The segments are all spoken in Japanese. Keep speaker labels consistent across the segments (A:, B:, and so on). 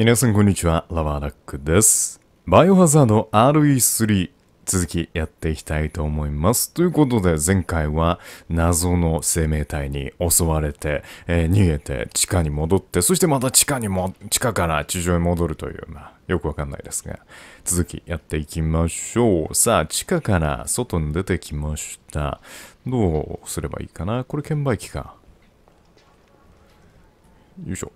A: 皆さんこんにちは、ラバーラックです。バイオハザード RE3 続きやっていきたいと思います。ということで前回は謎の生命体に襲われて、えー、逃げて地下に戻ってそしてまた地下にも地下から地上へ戻るという、まあ、よくわかんないですが続きやっていきましょう。さあ地下から外に出てきました。どうすればいいかなこれ券売機か。よいしょ。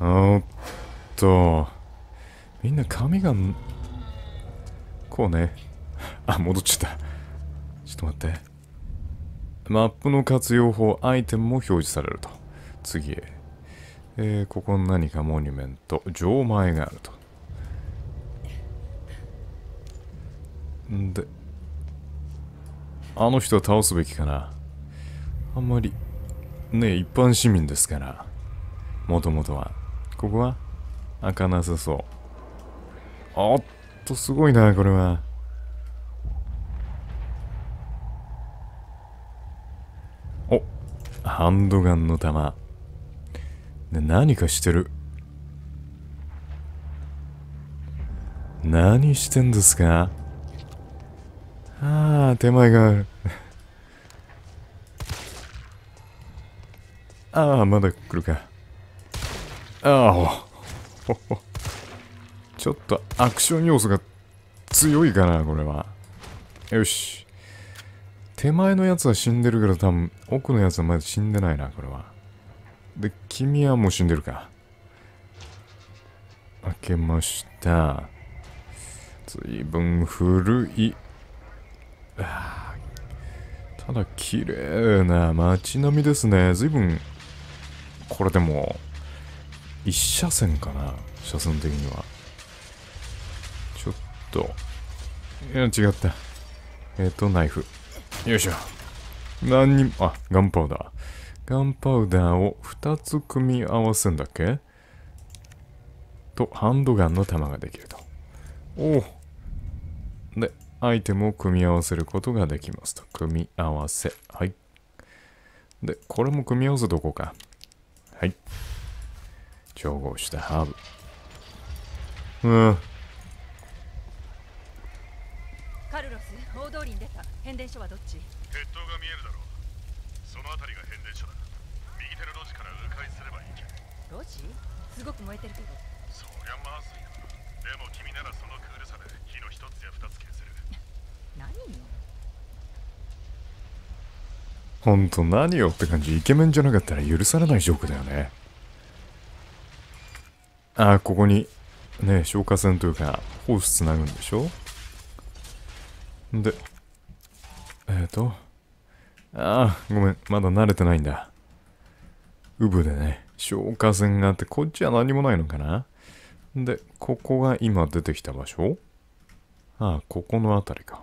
A: おっと。みんな髪が、こうね。あ、戻っちゃった。ちょっと待って。マップの活用法、アイテムも表示されると。次へ。えー、ここに何かモニュメント、錠前があると。んで、あの人は倒すべきかな。あんまり、ね一般市民ですから、もともとは。ここは開かなさそう。おっと、すごいな、これは。おハンドガンの弾。ね、何かしてる。何してんですかああ、手前がある。ああ、まだ来るか。ああ、ちょっとアクション要素が強いかな、これは。よし。手前のやつは死んでるけど、多分、奥のやつはまだ死んでないな、これは。で、君はもう死んでるか。開けました。随分古い。ただ、綺麗な街並みですね。随分、これでも、1車線かな車線的にはちょっといや違ったえっ、ー、とナイフよいしょ何にもあガンパウダーガンパウダーを2つ組み合わせんだっけとハンドガンの弾ができるとおおでアイテムを組み合わせることができますと組み合わせはいでこれも組み合わせとこうかはい調合したハーブうんカルロス大通りに出た変電所はどっち鉄塔が見えるだろうその辺りが変電所だ右手の路地から迂回すればいいけ路地すごく燃えてるけどそりゃまずいなでも君ならそのクールさで火の一つや二つ消せる何よ本当何よって感じイケメンじゃなかったら許されないジョークだよねああ、ここに、ね、消火栓というか、ホースつなぐんでしょで、えっ、ー、と、ああ、ごめん、まだ慣れてないんだ。ウブでね、消火栓があって、こっちは何もないのかなで、ここが今出てきた場所ああ、ここの辺りか。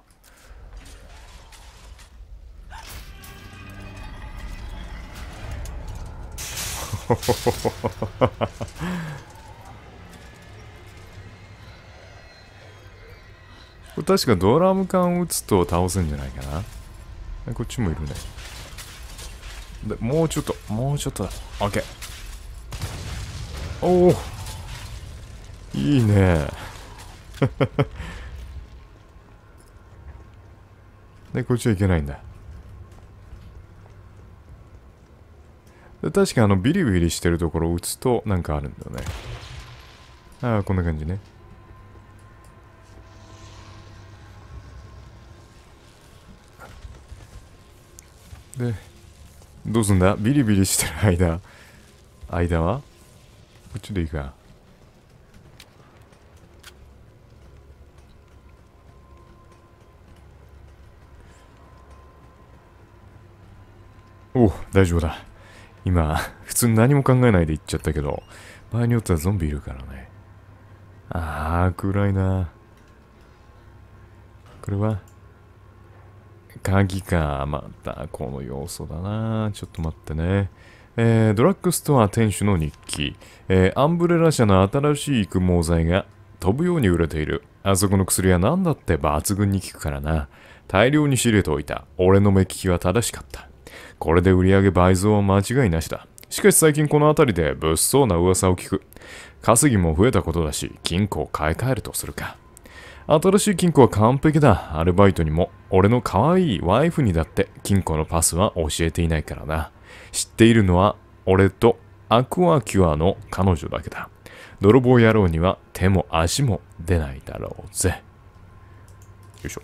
A: れ確かドラム缶打つと倒すんじゃないかな。こっちもいるね。でもうちょっと、もうちょっとだ。オッケー。おおいいね。で、こっちはいけないんだ。で確かあのビリビリしてるところを打つとなんかあるんだよね。ああ、こんな感じね。で、どうすんだビリビリしてる間、間はこっちでいいか。お大丈夫だ。今、普通に何も考えないで行っちゃったけど、場合によってはゾンビいるからね。ああ、暗いな。これは鍵か。また、この要素だな。ちょっと待ってね。えー、ドラッグストア店主の日記。えー、アンブレラ社の新しい育毛剤が飛ぶように売れている。あそこの薬は何だって抜群に効くからな。大量に仕入れておいた。俺の目利きは正しかった。これで売り上げ倍増は間違いなしだ。しかし最近この辺りで物騒な噂を聞く。稼ぎも増えたことだし、金庫を買い替えるとするか。新しい金庫は完璧だ。アルバイトにも、俺の可愛いワイフにだって金庫のパスは教えていないからな。知っているのは、俺とアクアキュアの彼女だけだ。泥棒野郎には手も足も出ないだろうぜ。よいしょ。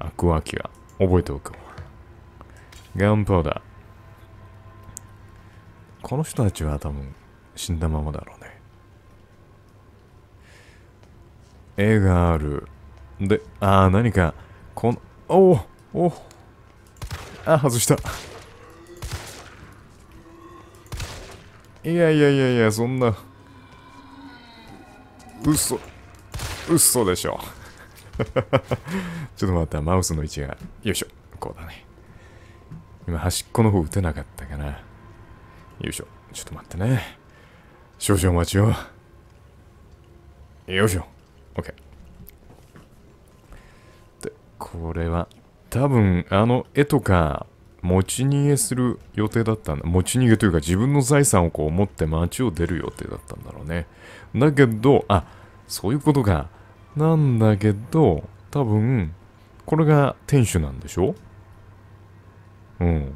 A: アクアキュア、覚えておく。ガンパウダー。この人たちは多分死んだままだろう絵がある。で、ああ、何か、この、おおおあ、外した。いやいやいやいや、そんな、嘘、嘘でしょ。ちょっと待った、マウスの位置が、よいしょ、こうだね。今、端っこの方打てなかったかな。よいしょ、ちょっと待ってね。少々お待ちを。よいしょ。これは、多分あの絵とか、持ち逃げする予定だったんだ。持ち逃げというか自分の財産をこう持って街を出る予定だったんだろうね。だけど、あ、そういうことか。なんだけど、多分、これが店主なんでしょうん。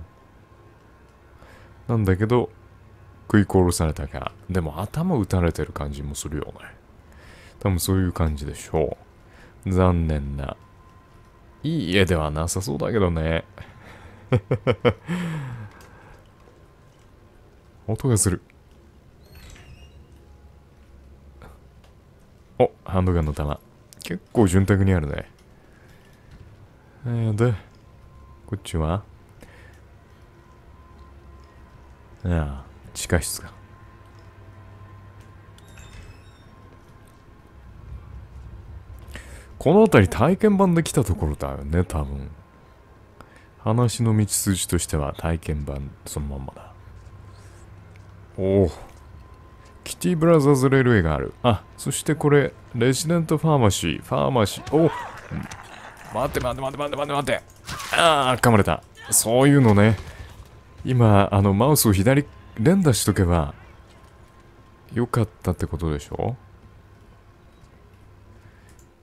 A: なんだけど、食い殺されたかでも頭打たれてる感じもするよね。多分そういう感じでしょう。残念ないい家ではなさそうだけどね。音がする。お、ハンドガンの弾。結構潤沢にあるね。えー、で、こっちはああ、地下室か。この辺り体験版で来たところだよね、多分。話の道筋としては体験版そのまんまだ。おお。キティブラザーズレールウェイがある。あ、そしてこれ、レジデントファーマシー、ファーマシー。お待って待って待って待って待って待って。ああ、噛まれた。そういうのね。今、あの、マウスを左連打しとけば、よかったってことでしょ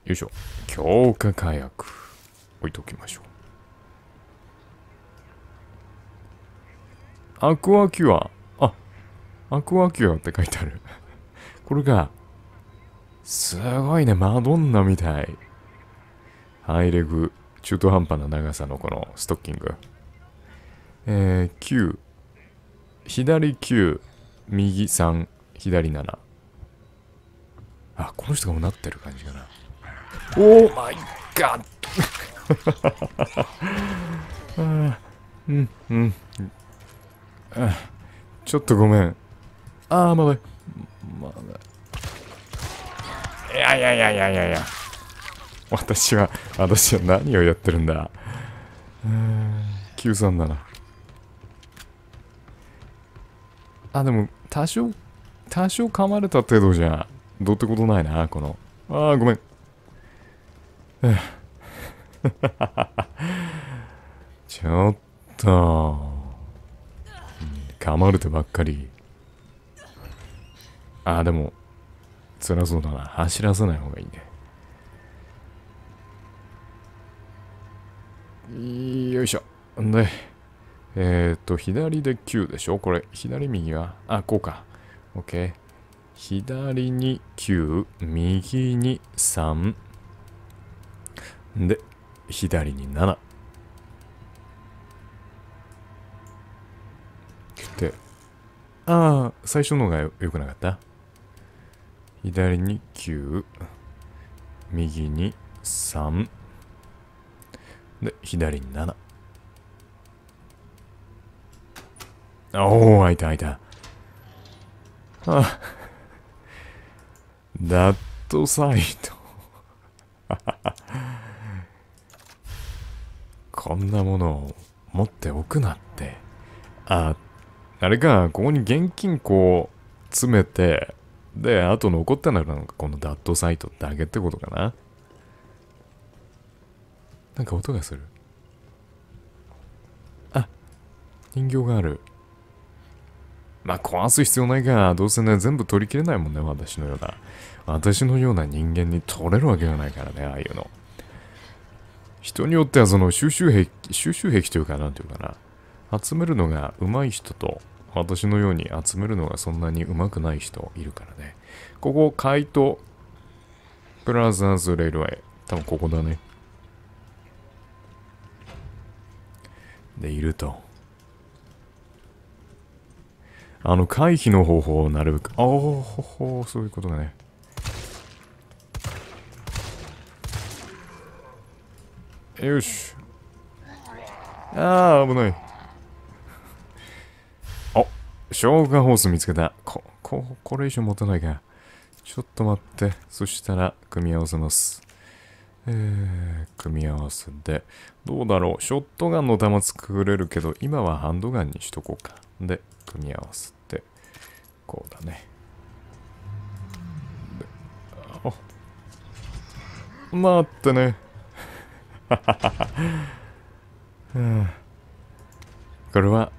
A: よいしょ。強化火薬。置いておきましょう。アクアキュア。あ、アクアキュアって書いてある これが、すごいね。マドンナみたい。ハイレグ。中途半端な長さのこのストッキング。えー、9。左9。右3。左7。あ、この人がもうなってる感じかな。おお my god! あうん、うん。あちょっとごめん。ああ、まだまだい。やいやいやいやいやいや。私は、私は何をやってるんだ。93だな。あ、でも、多少、多少噛まれた程度じゃ、どうってことないな、この。ああ、ごめん。ちょっと、かまれてばっかり。あ、でも、辛そうだな。走らせない方がいいね。よいしょ。んで、えー、っと、左で9でしょこれ、左右は、あ、こうか。OK。左に9、右に3、で、左に7。来て、ああ、最初の方がよくなかった左に9。右に3。で、左に7。おお、開いた開いた。あダットサイト こんなものを持っておくなって。あ、あれか、ここに現金こう、詰めて、で、あと残ったのがこのダットサイトだけってことかな。なんか音がする。あ、人形がある。まあ、壊す必要ないか。どうせね、全部取りきれないもんね、私のような。私のような人間に取れるわけがないからね、ああいうの。人によってはその収集兵器、収集兵器というか、なんていうかな。集めるのが上手い人と、私のように集めるのがそんなに上手くない人いるからね。ここ、怪盗、ブラザーズ・レイルウェイ。多分ここだね。で、いると。あの、回避の方法をなるべく、ああ、そういうことだね。よしああ危ないあ消火ホース見つけたこここれ以上持たないかちょっと待ってそしたら組み合わせますえー、組み合わせでどうだろうショットガンの弾作れるけど今はハンドガンにしとこうかで組み合わせてこうだねあ待ってねこれは、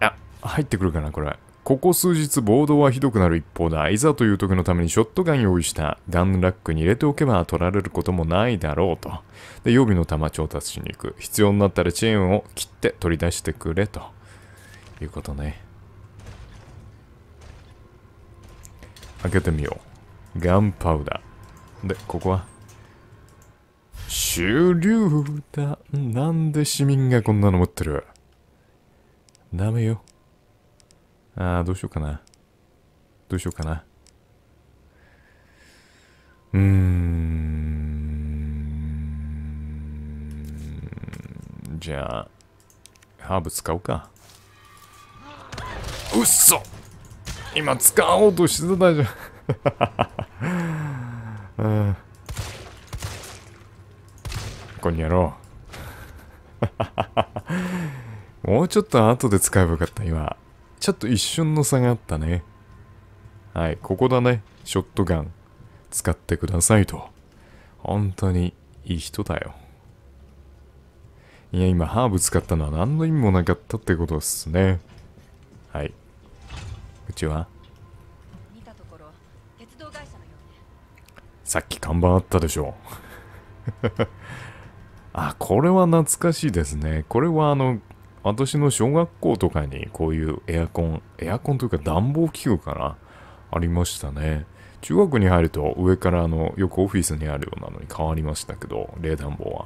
A: あ、入ってくるかな、これ。ここ数日暴動はひどくなる一方だ。いざという時のためにショットガン用意した。ガンラックに入れておけば取られることもないだろうと。で、予備の弾調達しに行く。必要になったらチェーンを切って取り出してくれと。いうことね。開けてみよう。ガンパウダー。で、ここは終了だ。なんで市民がこんなの持ってるダメよ。ああ、どうしようかな。どうしようかな。うーん。じゃあ、ハーブ使おうか。うっそ今使おうとしてたじゃん。う んこやろう。もうちょっと後で使えばよかった、今。ちょっと一瞬の差があったね。はい、ここだね。ショットガン。使ってくださいと。本当にいい人だよ。いや、今、ハーブ使ったのは何の意味もなかったってことですね。はい。うちはさっき看板あったでしょうあ、これは懐かしいですね。これはあの、私の小学校とかにこういうエアコン、エアコンというか暖房器具かなありましたね。中学に入ると上からあの、よくオフィスにあるようなのに変わりましたけど、冷暖房は。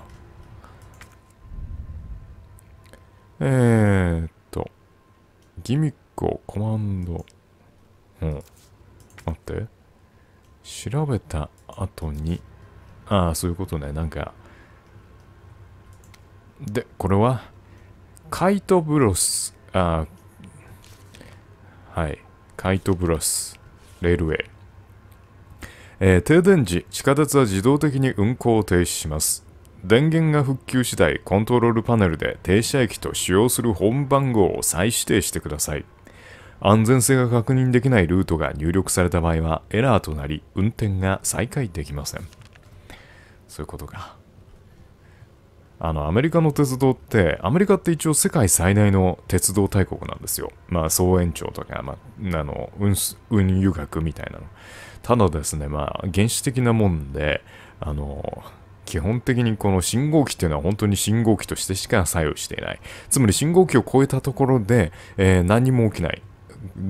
A: えー、っと、ギミックをコマンド。うん。待って。調べた後に、ああ、そういうことね。なんか、で、これは、カイトブロス、あはい、カイトブロス、レールウェイ。えー、停電時、地下鉄は自動的に運行を停止します。電源が復旧次第、コントロールパネルで停車駅と使用する本番号を再指定してください。安全性が確認できないルートが入力された場合はエラーとなり、運転が再開できません。そういうことか。あの、アメリカの鉄道って、アメリカって一応世界最大の鉄道大国なんですよ。まあ、総延長とか、まあ、あの、運運輸学みたいなの。ただですね、まあ、原始的なもんで、あの、基本的にこの信号機っていうのは本当に信号機としてしか作用していない。つまり信号機を超えたところで、えー、何も起きない。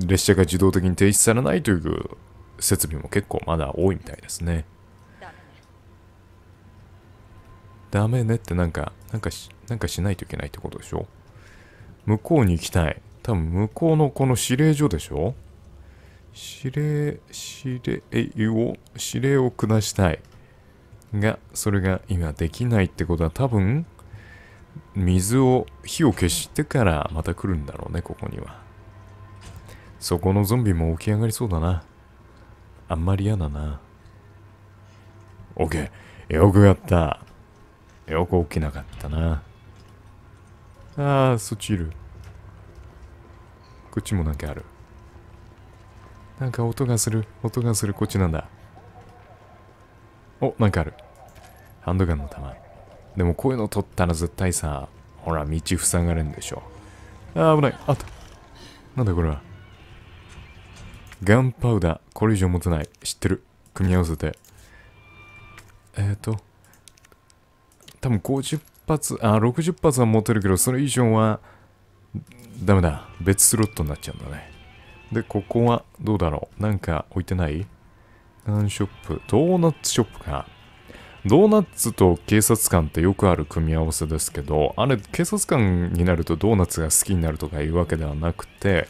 A: 列車が自動的に停止されないという設備も結構まだ多いみたいですね。ダメねってなんか、なんかし、なんかしないといけないってことでしょ向こうに行きたい。多分向こうのこの指令所でしょ指令、指令を、指令を下したい。が、それが今できないってことは多分、水を、火を消してからまた来るんだろうね、ここには。そこのゾンビも起き上がりそうだな。あんまり嫌だな。OK。よくやった。よく起きなかったな。ああ、そっちいる。こっちもなんかある。なんか音がする。音がする。こっちなんだ。お、なんかある。ハンドガンの弾。でもこういうの取ったら絶対さ、ほら、道塞がれるんでしょ。あ、危ない。あった。なんだこれは。ガンパウダー。これ以上持てない。知ってる。組み合わせて。えっ、ー、と。多分50発、あ、60発は持てるけど、それ以上は、ダメだ。別スロットになっちゃうんだね。で、ここはどうだろうなんか置いてないガンショップ。ドーナツショップか。ドーナツと警察官ってよくある組み合わせですけど、あれ、警察官になるとドーナツが好きになるとかいうわけではなくて、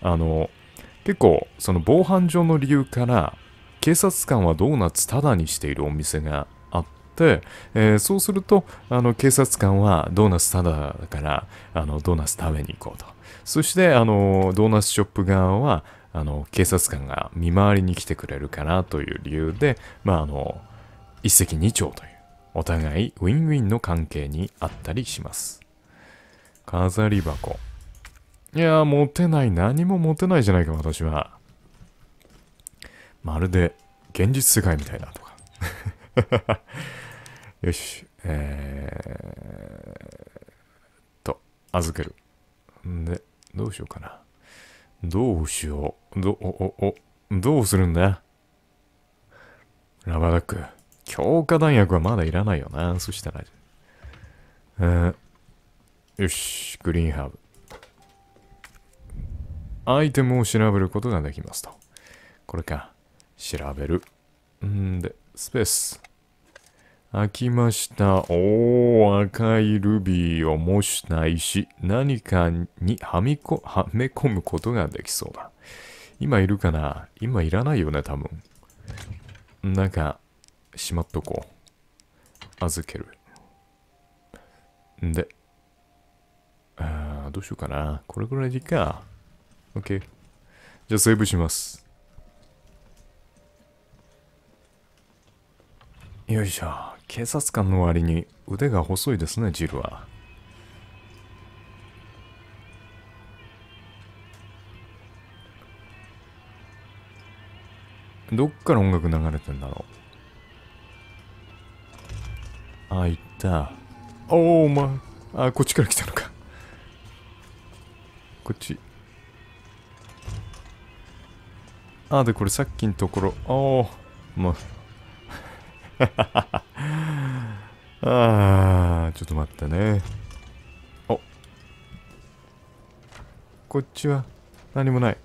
A: あの、結構、その防犯上の理由から、警察官はドーナツタダにしているお店が、えー、そうすると、あの、警察官はドーナツただだから、あの、ドーナツ食べに行こうと。そして、あの、ドーナツショップ側は、あの、警察官が見回りに来てくれるかなという理由で、まあ、あの、一石二鳥という、お互いウィンウィンの関係にあったりします。飾り箱。いやー、持てない。何も持てないじゃないか、私は。まるで、現実世界みたいだとか。よし、えー、と、預ける。んで、どうしようかな。どうしよう。ど、お、お、お、どうするんだラバダック。強化弾薬はまだいらないよな。そしたら、えー、よし、グリーンハーブ。アイテムを調べることができますと。これか。調べる。んで、スペース。開きました。おー、赤いルビーを模した石。何かにはみこ、はめ込むことができそうだ。今いるかな今いらないよね、多分。なんか、しまっとこう。預ける。んで。あー、どうしようかな。これぐらいでいいか。OK。じゃあ、セーブします。よいしょ。警察官の割に腕が細いですね、ジルは。どっから音楽流れてんだろう。あ、行った。おお、ま、あ、こっちから来たのか。こっち。あ、で、これさっきのところ。おお、ま、あ。ああ、ちょっと待ってね。おこっちは何もない。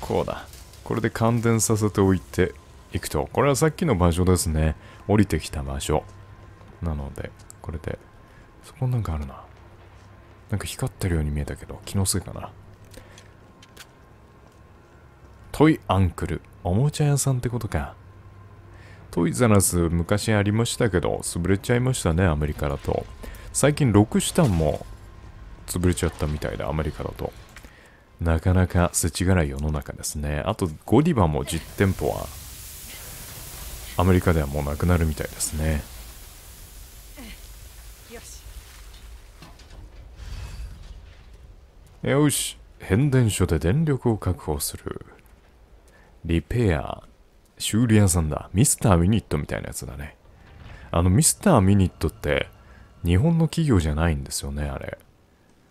A: こうだ。これで感電させておいていくと。これはさっきの場所ですね。降りてきた場所。なので、これで。そこなんかあるな。なんか光ってるように見えたけど、気のせいかな。トイアンクル。おもちゃ屋さんってことか。トイザラス昔ありましたけど、潰れちゃいましたね、アメリカだと。最近ロクシタンも潰れちゃったみたいで、アメリカだと。なかなか世知辛い世の中ですね。あと、ゴディバも実店舗は、アメリカではもうなくなるみたいですね。よし、変電所で電力を確保する。リペア、修理屋さんだ。ミスターミニットみたいなやつだね。あのミスターミニットって日本の企業じゃないんですよね、あれ。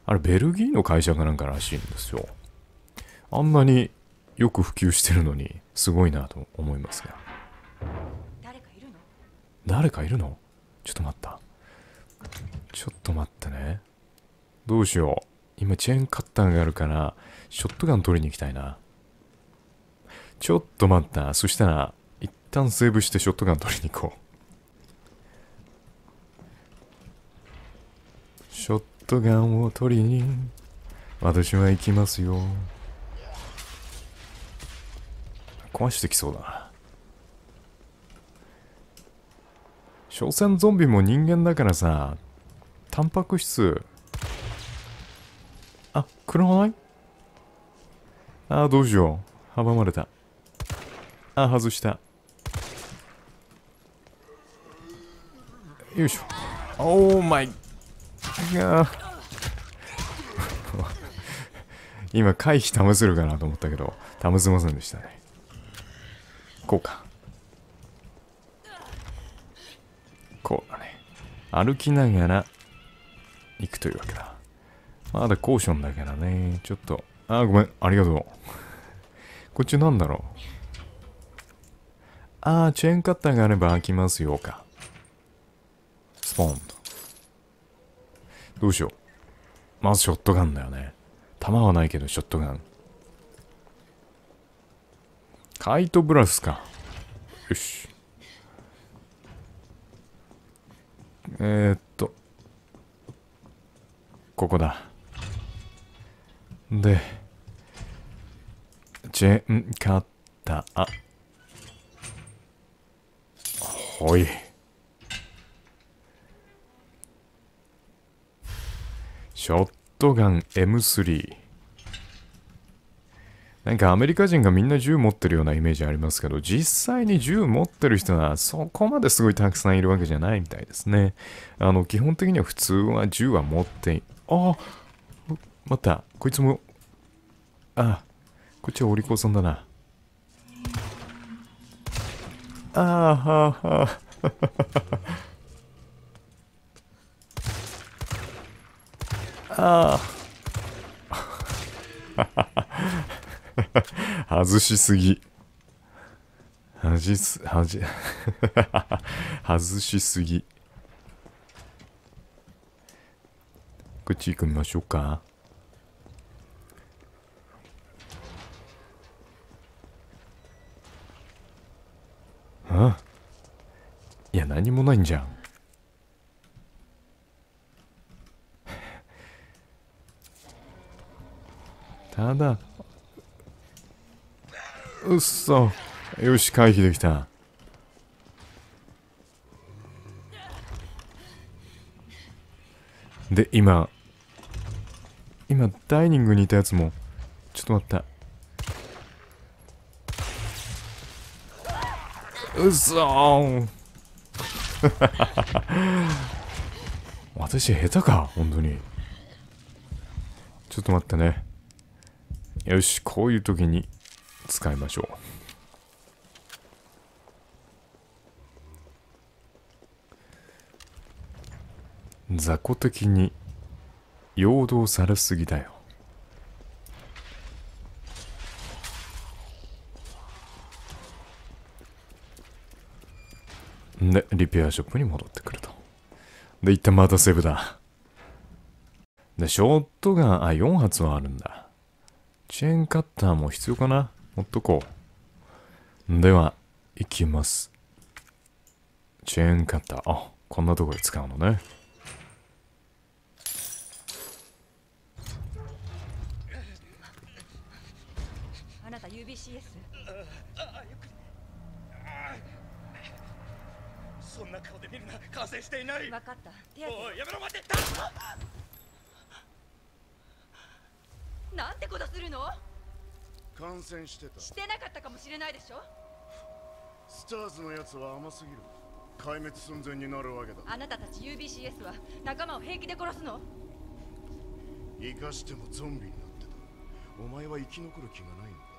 A: あれ、ベルギーの会社かなんからしいんですよ。あんなによく普及してるのに、すごいなと思いますが。誰かいるの誰かいるのちょっと待った。ちょっと待ってね。どうしよう。今、チェーンカッターがあるから、ショットガン取りに行きたいな。ちょっと待った。そしたら、一旦セーブしてショットガン取りに行こう。ショットガンを取りに、私は行きますよ。壊してきそうだ所詮ゾンビも人間だからさ、タンパク質。あ、車ないああ、どうしよう。阻まれた。あ、外した。よいしょ。おーまい今、回避たむするかなと思ったけど、たせませんでしたね。こうか。こうだね。歩きながら、行くというわけだ。まだコーションだからね。ちょっと。あ、ごめん。ありがとう。こっちなんだろう。ああ、チェーンカッターがあれば開きますよか。スポンと。どうしよう。まずショットガンだよね。弾はないけど、ショットガン。カイトブラスか。よし。えー、っと。ここだ。で、チェーンカッター。はい。ショットガン M3。なんかアメリカ人がみんな銃持ってるようなイメージありますけど、実際に銃持ってる人はそこまですごいたくさんいるわけじゃないみたいですね。あの、基本的には普通は銃は持ってい、あまた、こいつも、あこっちはお利口さんだな。ああはあはああ外しすぎ外す外し外しすぎこっち行くみましょうかあいや何もないんじゃんただうっそよし回避できたで今今ダイニングにいたやつもちょっと待ったうそーん私下手か本当にちょっと待ってねよしこういう時に使いましょう雑魚的に陽動されすぎだよで、リペアショップに戻ってくると。で、一旦またセーブだ。で、ショットガン、あ、4発はあるんだ。チェーンカッターも必要かな持っとこう。では、行きます。チェーンカッター。あ、こんなとこで使うのね。あなた UBCS? ああ、くそんな顔で見るな完成していない分かった手おいやめろ待ってなんてことするの感染してたしてなかったかもしれないでしょスターズのやつは甘すぎる壊滅寸前になるわけだあなたたち UBCS は仲間を平気で殺すの生かしてもゾンビになってたお前は生き残る気がないのか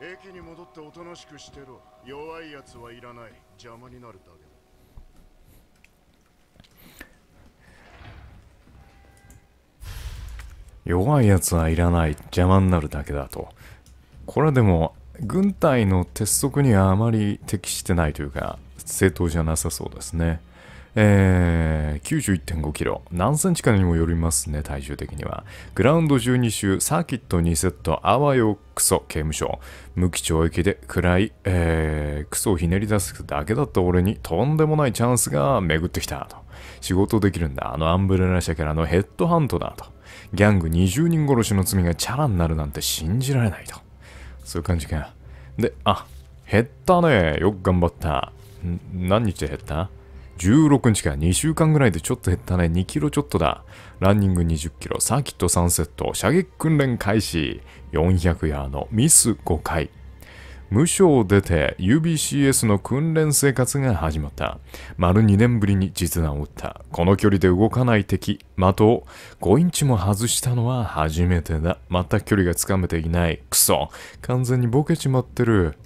A: 駅に戻っておとなしくしてろ弱いやつはいらない邪魔になるだけだ弱いやつはいらない邪魔になるだけだとこれでも軍隊の鉄則にはあまり適してないというか正当じゃなさそうですねえー、91.5キロ。何センチかにもよりますね、体重的には。グラウンド12周、サーキット2セット、あわよクソ刑務所。無期懲役で暗い、えー、クソをひねり出すだけだった俺にとんでもないチャンスが巡ってきたと。仕事できるんだ、あのアンブレラ社からのヘッドハントだと。ギャング20人殺しの罪がチャラになるなんて信じられないと。そういう感じか。で、あ、減ったね。よく頑張った。ん何日で減った16日から2週間ぐらいでちょっと減ったね。2キロちょっとだ。ランニング20キロ、サーキット3セット、射撃訓練開始。400ヤード、ミス5回。無所を出て UBCS の訓練生活が始まった。丸2年ぶりに実弾を撃った。この距離で動かない敵、的を5インチも外したのは初めてだ。全く距離がつかめていない。くそ、完全にボケちまってる。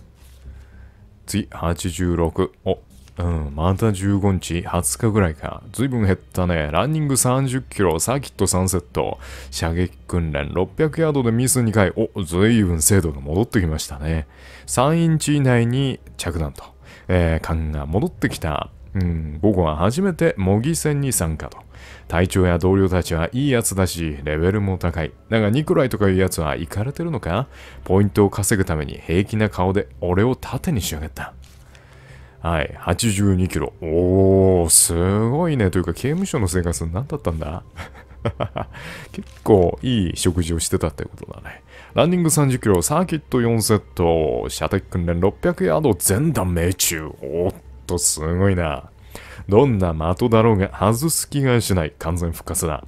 A: 次、86。お、うん、また15日、20日ぐらいか。ずいぶん減ったね。ランニング30キロ、サーキット3セット、射撃訓練600ヤードでミス2回。お、ずいぶん精度が戻ってきましたね。3インチ以内に着弾と。えー、感が戻ってきた。うん、午後は初めて模擬戦に参加と。隊長や同僚たちはいいやつだし、レベルも高い。だが、ニコライとかいうやつは行かれてるのかポイントを稼ぐために平気な顔で俺を盾に仕上げた。はい、82キロ。おー、すごいね。というか、刑務所の生活何だったんだ 結構いい食事をしてたってことだね。ランニング30キロ、サーキット4セット、射的訓練600ヤード、全弾命中。おっと、すごいな。どんな的だろうが外す気がしない。完全復活だ。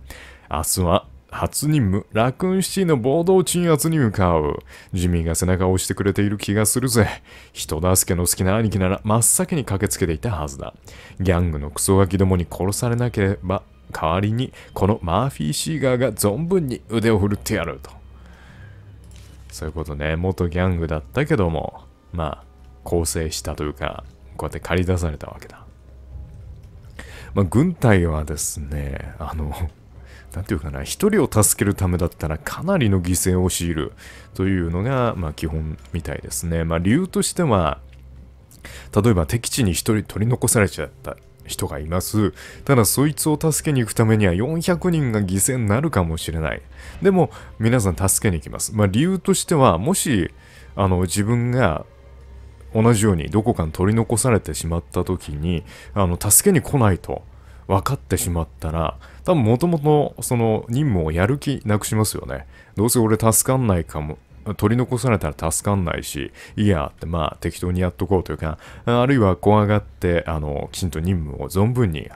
A: 明日は初任務、ラクーンシティの暴動鎮圧に向かう。ジミーが背中を押してくれている気がするぜ。人助けの好きな兄貴なら真っ先に駆けつけていたはずだ。ギャングのクソガキどもに殺されなければ、代わりにこのマーフィー・シーガーが存分に腕を振るってやると。そういうことね、元ギャングだったけども、まあ、更生したというか、こうやって駆り出されたわけだ。まあ、軍隊はですね、あのんていうかな、一人を助けるためだったらかなりの犠牲を強いるというのが、まあ、基本みたいですね。まあ、理由としては、例えば敵地に1人取り残されちゃった人がいます。ただそいつを助けに行くためには400人が犠牲になるかもしれない。でも皆さん助けに行きます。まあ、理由としてはもしあの自分が同じようにどこかに取り残されてしまった時にあの助けに来ないと分かってしまったら、多分もともとその任務をやる気なくしますよね。どうせ俺助かんないかも、取り残されたら助かんないし、いやってまあ適当にやっとこうというか、あるいは怖がって、あの、きちんと任務を存分に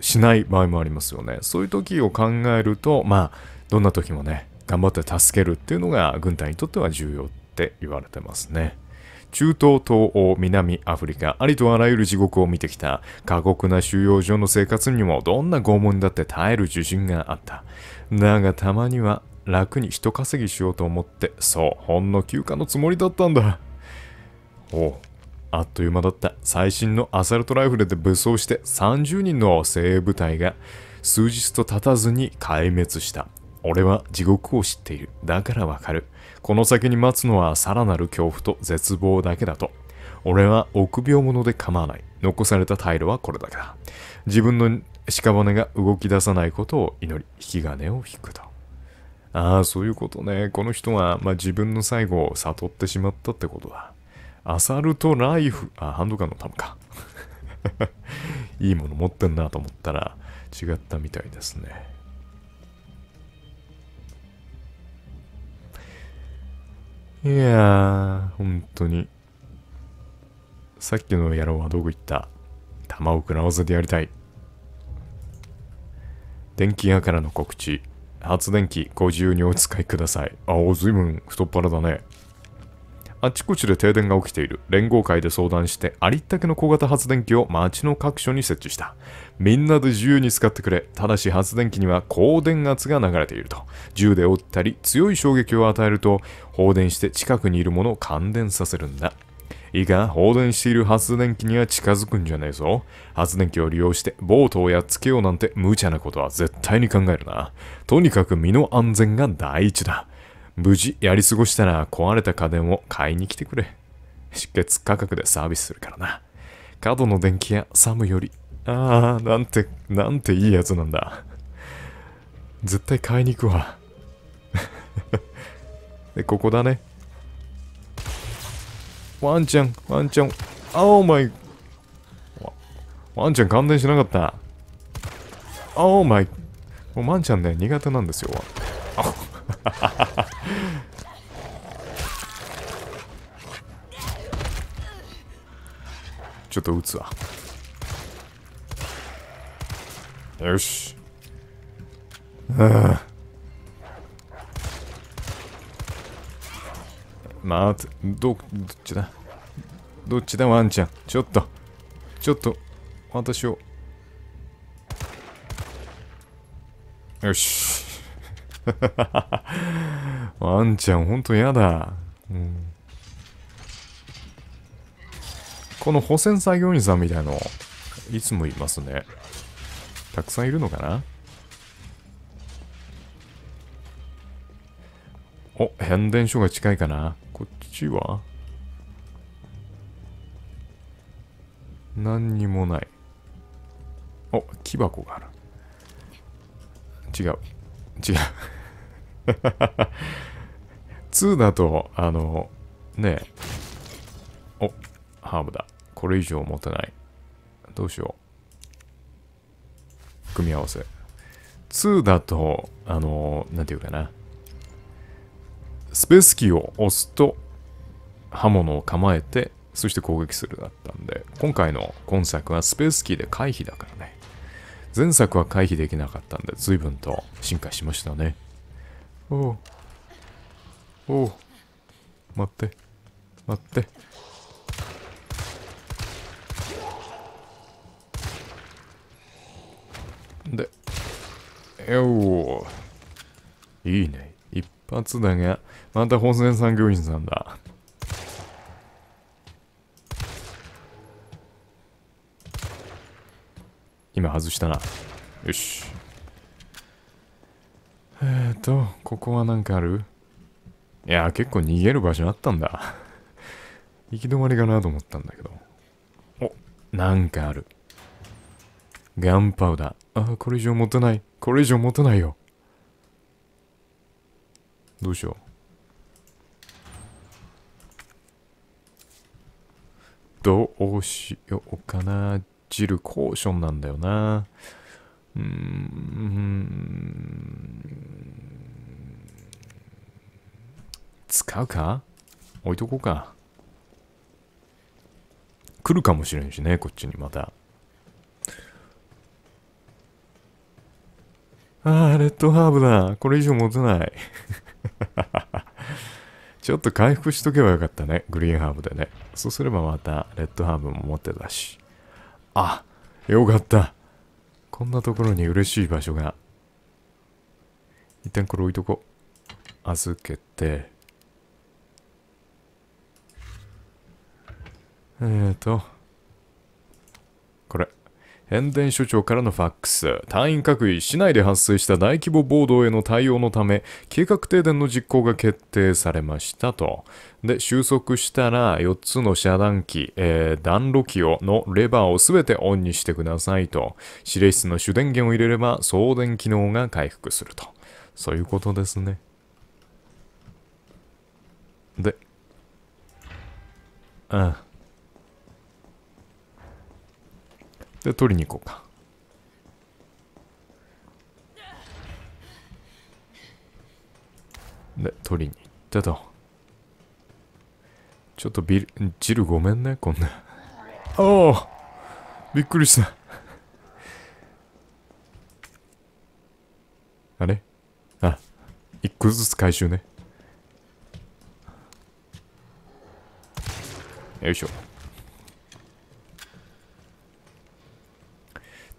A: しない場合もありますよね。そういう時を考えると、まあ、どんな時もね、頑張って助けるっていうのが軍隊にとっては重要って言われてますね。中東、東欧、南アフリカ、ありとあらゆる地獄を見てきた過酷な収容所の生活にもどんな拷問だって耐える自信があった。だがたまには楽に人稼ぎしようと思って、そう、ほんの休暇のつもりだったんだ。おう。あっという間だった最新のアサルトライフルで武装して30人の精鋭部隊が数日と経たずに壊滅した俺は地獄を知っている。だからわかる。この先に待つのはさらなる恐怖と絶望だけだと。俺は臆病者で構わない。残された退路はこれだけだ。自分の屍が動き出さないことを祈り、引き金を引くと。ああ、そういうことね。この人は、まあ、自分の最後を悟ってしまったってことだ。アサルトライフ、あ、ハンドガンの弾か。いいもの持ってんなと思ったら違ったみたいですね。いやー、本当に。さっきの野郎はどこ行った玉を食らわせてやりたい。電気屋からの告知。発電機ご自由にお使いください。あお、ずいぶん太っ腹だね。あちこちで停電が起きている。連合会で相談して、ありったけの小型発電機を町の各所に設置した。みんなで自由に使ってくれ。ただし発電機には高電圧が流れていると。銃で撃ったり、強い衝撃を与えると、放電して近くにいるものを感電させるんだ。いいか、放電している発電機には近づくんじゃねえぞ。発電機を利用してボートをやっつけようなんて無茶なことは絶対に考えるな。とにかく身の安全が第一だ。無事やり過ごしたら壊れた家電を買いに来てくれ。出血価格でサービスするからな。角の電気屋サムよりああ、なんて、なんていいやつなんだ。絶対買いに行くわ。で、ここだね。ワンちゃん、ワンちゃん。オーマイ。ワンちゃん感電しなかった。オーマイ。もうワンちゃんね、苦手なんですよ。ちょっと撃つわ。よし。うん。待あ、ど、どっちだどっちだワンちゃん。ちょっと。ちょっと。私を。よし。ワンちゃん、ほんとやだ。うん、この保線作業員さんみたいの、いつもいますね。たくさんいるのかなお、変電所が近いかなこっちは何にもない。お、木箱がある。違う。違う。2 だと、あの、ねえ。お、ハーブだ。これ以上持てない。どうしよう。組み合わせ。2だと、あの何なんていうかな。スペースキーを押すと刃物を構えて、そして攻撃するだったんで、今回の今作はスペースキーで回避だからね。前作は回避できなかったんで、随分と進化しましたね。おう。おう。待って。待って。で、よー。いいね。一発だが、また本線産業員さんだ。今外したな。よし。えっ、ー、と、ここは何かあるいや、結構逃げる場所あったんだ。行き止まりかなと思ったんだけど。お、なんかある。ガンパウダー。ああ、これ以上持たない。これ以上持たないよ。どうしよう。どうしようかな。ジルコーションなんだよな。うーん。使うか置いとこうか。来るかもしれんしね、こっちにまた。レッドハーブだ。これ以上持てない。ちょっと回復しとけばよかったね。グリーンハーブでね。そうすればまた、レッドハーブも持ってたし。あ、よかった。こんなところに嬉しい場所が。一旦これ置いとこう。預けて。えっ、ー、と。これ。変電所長からのファックス。隊員各位、市内で発生した大規模暴動への対応のため、計画停電の実行が決定されましたと。で、収束したら、4つの遮断機、えー、暖炉機を、のレバーをすべてオンにしてくださいと。指令室の主電源を入れれば、送電機能が回復すると。そういうことですね。で、うん。で、取りに行こうか。で、取りに行ったと。ちょっとビル、ジルごめんね、こんな。おおびっくりした。あれあ、一個ずつ回収ね。よいしょ。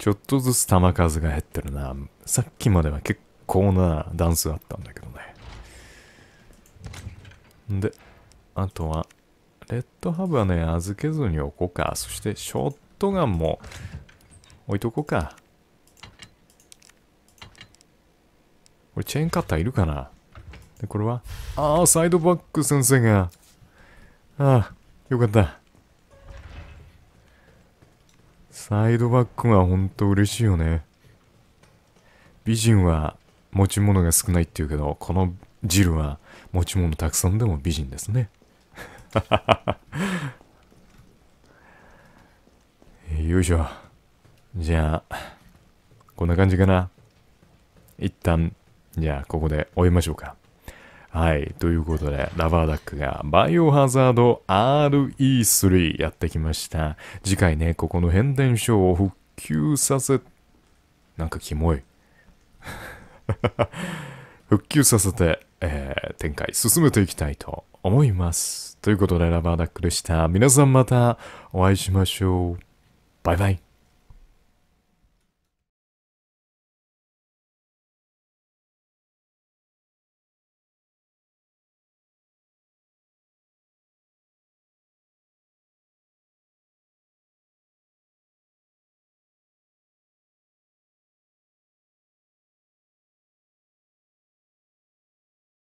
A: ちょっとずつ球数が減ってるな。さっきまでは結構なダンスあったんだけどね。で、あとは、レッドハブはね、預けずに置こうか。そして、ショットガンも置いとこうか。これ、チェーンカッターいるかなで、これはああ、サイドバック先生が。ああ、よかった。サイドバックはほんと嬉しいよね。美人は持ち物が少ないっていうけど、このジルは持ち物たくさんでも美人ですね。よいしょ。じゃあ、こんな感じかな。一旦、じゃあ、ここで終えましょうか。はい。ということで、ラバーダックがバイオハザード RE3 やってきました。次回ね、ここの変電所を復旧させ、なんかキモい。復旧させて、えー、展開進めていきたいと思います。ということで、ラバーダックでした。皆さんまたお会いしましょう。バイバイ。